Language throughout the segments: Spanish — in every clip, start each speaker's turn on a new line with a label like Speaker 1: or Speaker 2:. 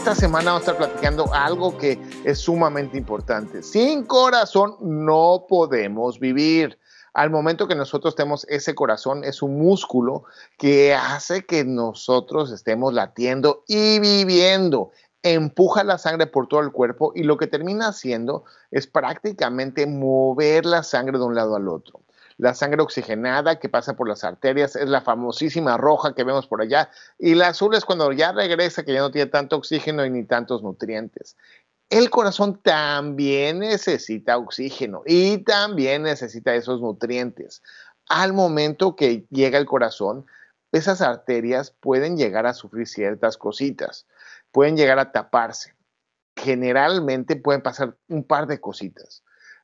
Speaker 1: esta semana vamos a estar platicando algo que es sumamente importante. Sin corazón no podemos vivir. Al momento que nosotros tenemos ese corazón, es un músculo que hace que nosotros estemos latiendo y viviendo empuja la sangre por todo el cuerpo y lo que termina haciendo es prácticamente mover la sangre de un lado al otro la sangre oxigenada que pasa por las arterias, es la famosísima roja que vemos por allá, y la azul es cuando ya regresa, que ya no tiene tanto oxígeno y ni tantos nutrientes. El corazón también necesita oxígeno y también necesita esos nutrientes. Al momento que llega el corazón, esas arterias pueden llegar a sufrir ciertas cositas, pueden llegar a taparse. Generalmente pueden pasar un par de cositas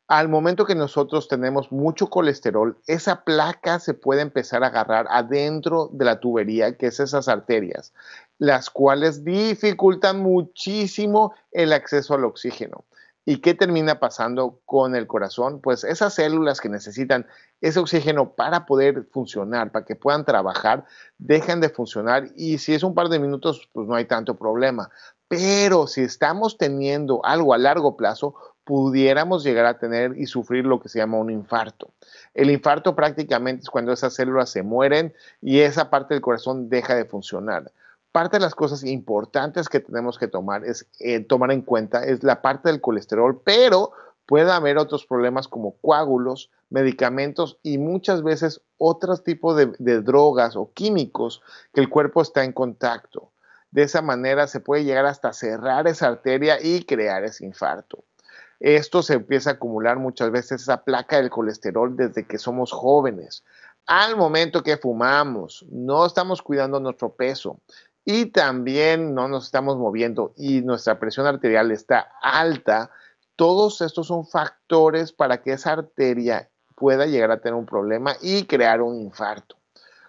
Speaker 1: al momento que nosotros tenemos mucho colesterol, esa placa se puede empezar a agarrar adentro de la tubería, que es esas arterias, las cuales dificultan muchísimo el acceso al oxígeno. ¿Y qué termina pasando con el corazón? Pues esas células que necesitan ese oxígeno para poder funcionar, para que puedan trabajar, dejan de funcionar y si es un par de minutos, pues no hay tanto problema. Pero si estamos teniendo algo a largo plazo, pudiéramos llegar a tener y sufrir lo que se llama un infarto. El infarto prácticamente es cuando esas células se mueren y esa parte del corazón deja de funcionar parte de las cosas importantes que tenemos que tomar es eh, tomar en cuenta es la parte del colesterol, pero puede haber otros problemas como coágulos, medicamentos y muchas veces otros tipos de drogas o químicos que el cuerpo está en contacto. De esa manera se puede llegar hasta cerrar esa arteria y crear ese infarto. Esto se empieza a acumular muchas veces, esa placa del colesterol desde que somos jóvenes. Al momento que fumamos, no estamos cuidando nuestro peso y también no nos estamos moviendo y nuestra presión arterial está alta. Todos estos son factores para que esa arteria pueda llegar a tener un problema y crear un infarto.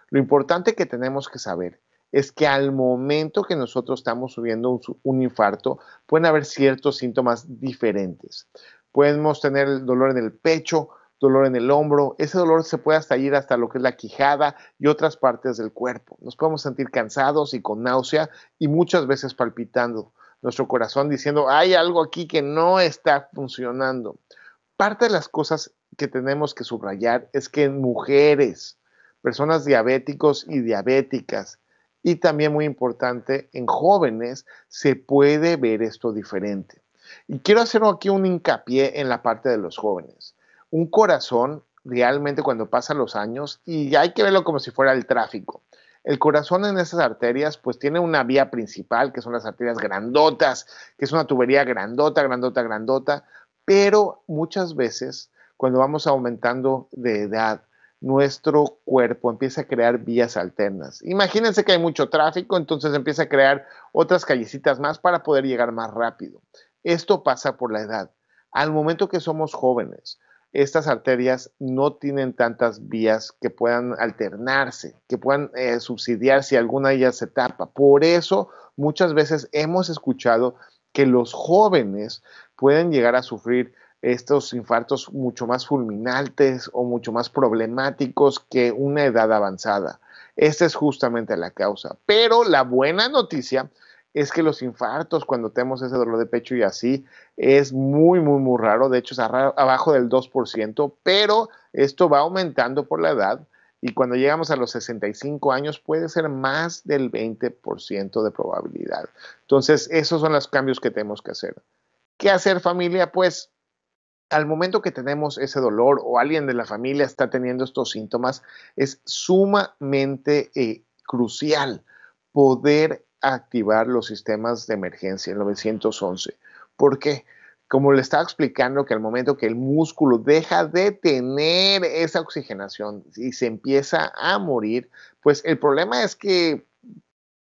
Speaker 1: Lo importante que tenemos que saber es que al momento que nosotros estamos subiendo un, infarto, pueden haber ciertos síntomas diferentes. Podemos tener dolor en el pecho, dolor en el hombro, ese dolor se puede hasta ir hasta lo que es la quijada y otras partes del cuerpo. Nos podemos sentir cansados y con náusea y muchas veces palpitando nuestro corazón diciendo, hay algo aquí que no está funcionando. Parte de las cosas que tenemos que subrayar es que en mujeres, personas diabéticos y diabéticas, y también muy importante, en jóvenes se puede ver esto diferente. Y quiero hacer aquí un hincapié en la parte de los jóvenes. Un corazón realmente cuando pasan los años, y hay que verlo como si fuera el tráfico. El corazón en esas arterias, pues tiene una vía principal, que son las arterias grandotas, que es una tubería grandota, grandota, grandota, pero muchas veces cuando vamos aumentando de edad, nuestro cuerpo empieza a crear vías alternas. Imagínense que hay mucho tráfico, entonces empieza a crear otras callecitas más para poder llegar más rápido. Esto pasa por la edad. Al momento que somos jóvenes, estas arterias no tienen tantas vías que puedan alternarse, que puedan eh, subsidiar si alguna de ellas se tapa. Por eso muchas veces hemos escuchado que los jóvenes pueden llegar a sufrir estos infartos mucho más fulminantes o mucho más problemáticos que una edad avanzada. Esta es justamente la causa. Pero la buena noticia es que los infartos cuando tenemos ese dolor de pecho y así es muy, muy, muy raro. De hecho, es abajo del 2%, pero esto va aumentando por la edad y cuando llegamos a los 65 años puede ser más del 20% de probabilidad. Entonces, esos son los cambios que tenemos que hacer. ¿Qué hacer familia? Pues al momento que tenemos ese dolor o alguien de la familia está teniendo estos síntomas, es sumamente eh, crucial poder activar los sistemas de emergencia, en 911. Porque, Como le estaba explicando, que al momento que el músculo deja de tener esa oxigenación y se empieza a morir, pues el problema es que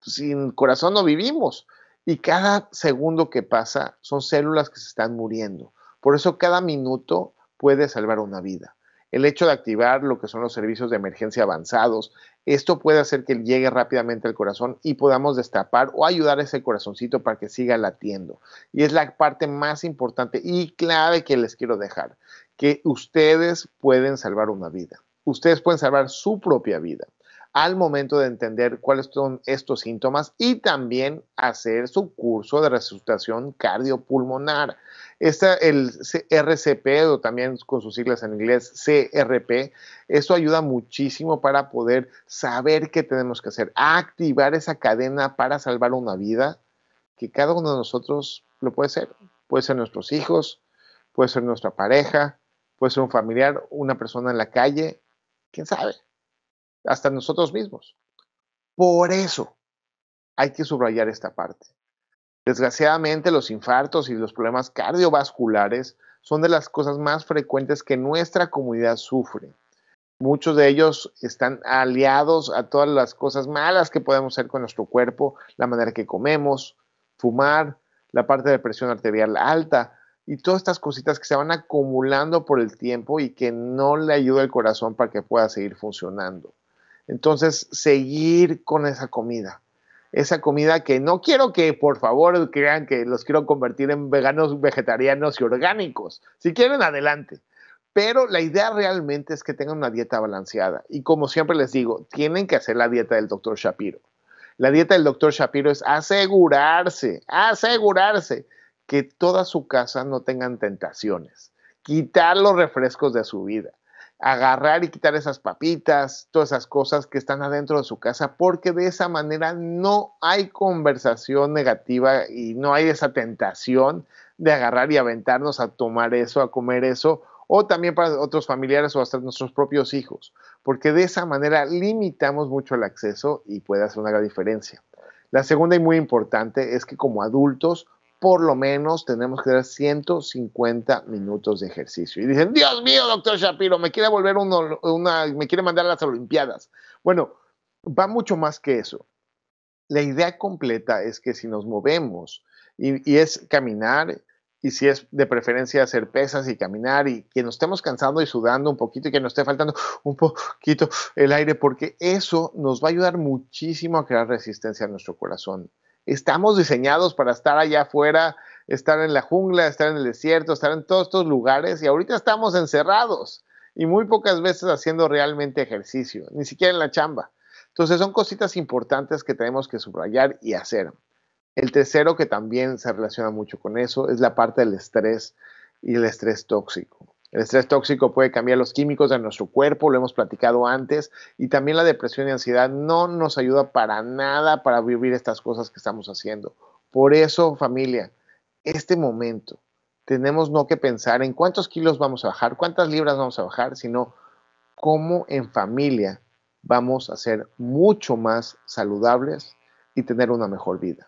Speaker 1: sin corazón no vivimos y cada segundo que pasa son células que se están muriendo. Por eso cada minuto puede salvar una vida. El hecho de activar lo que son los servicios de emergencia avanzados, esto puede hacer que llegue rápidamente al corazón y podamos destapar o ayudar a ese corazoncito para que siga latiendo. Y es la parte más importante y clave que les quiero dejar, que ustedes pueden salvar una vida. Ustedes pueden salvar su propia vida al momento de entender cuáles son estos síntomas y también hacer su curso de resucitación cardiopulmonar. Esta, el RCP, o también con sus siglas en inglés, CRP, eso ayuda muchísimo para poder saber qué tenemos que hacer, activar esa cadena para salvar una vida, que cada uno de nosotros lo puede ser. Puede ser nuestros hijos, puede ser nuestra pareja, puede ser un familiar, una persona en la calle, quién sabe hasta nosotros mismos. Por eso hay que subrayar esta parte. Desgraciadamente, los infartos y los problemas cardiovasculares son de las cosas más frecuentes que nuestra comunidad sufre. Muchos de ellos están aliados a todas las cosas malas que podemos hacer con nuestro cuerpo, la manera que comemos, fumar, la parte de presión arterial alta y todas estas cositas que se van acumulando por el tiempo y que no le ayuda al corazón para que pueda seguir funcionando. Entonces, seguir con esa comida. Esa comida que no quiero que, por favor, crean que los quiero convertir en veganos, vegetarianos y orgánicos. Si quieren, adelante. Pero la idea realmente es que tengan una dieta balanceada. Y como siempre les digo, tienen que hacer la dieta del doctor Shapiro. La dieta del doctor Shapiro es asegurarse, asegurarse que toda su casa no tengan tentaciones, quitar los refrescos de su vida, agarrar y quitar esas papitas, todas esas cosas que están adentro de su casa, porque de esa manera no hay conversación negativa y no hay esa tentación de agarrar y aventarnos a tomar eso, a comer eso, o también para otros familiares o hasta nuestros propios hijos, porque de esa manera limitamos mucho el acceso y puede hacer una gran diferencia. La segunda y muy importante es que como adultos por lo menos tenemos que dar 150 minutos de ejercicio. Y dicen, Dios mío, doctor Shapiro, me quiere volver me quiere mandar a las Olimpiadas. Bueno, va mucho más que eso. La idea completa es que si nos movemos y, y es caminar, y si es de preferencia hacer pesas y caminar y que nos estemos cansando y sudando un poquito y que nos esté faltando un poquito el aire, porque eso nos va a ayudar muchísimo a crear resistencia en nuestro corazón estamos diseñados para estar allá afuera, estar en la jungla, estar en el desierto, estar en todos estos lugares y ahorita estamos encerrados y muy pocas veces haciendo realmente ejercicio, ni siquiera en la chamba. Entonces son cositas importantes que tenemos que subrayar y hacer. El tercero que también se relaciona mucho con eso es la parte del estrés y el estrés tóxico. El estrés tóxico puede cambiar los químicos de nuestro cuerpo, lo hemos platicado antes, y también la depresión y ansiedad no nos ayuda para nada para vivir estas cosas que estamos haciendo. Por eso, familia, este momento tenemos no que pensar en cuántos kilos vamos a bajar, cuántas libras vamos a bajar, sino cómo en familia vamos a ser mucho más saludables y tener una mejor vida.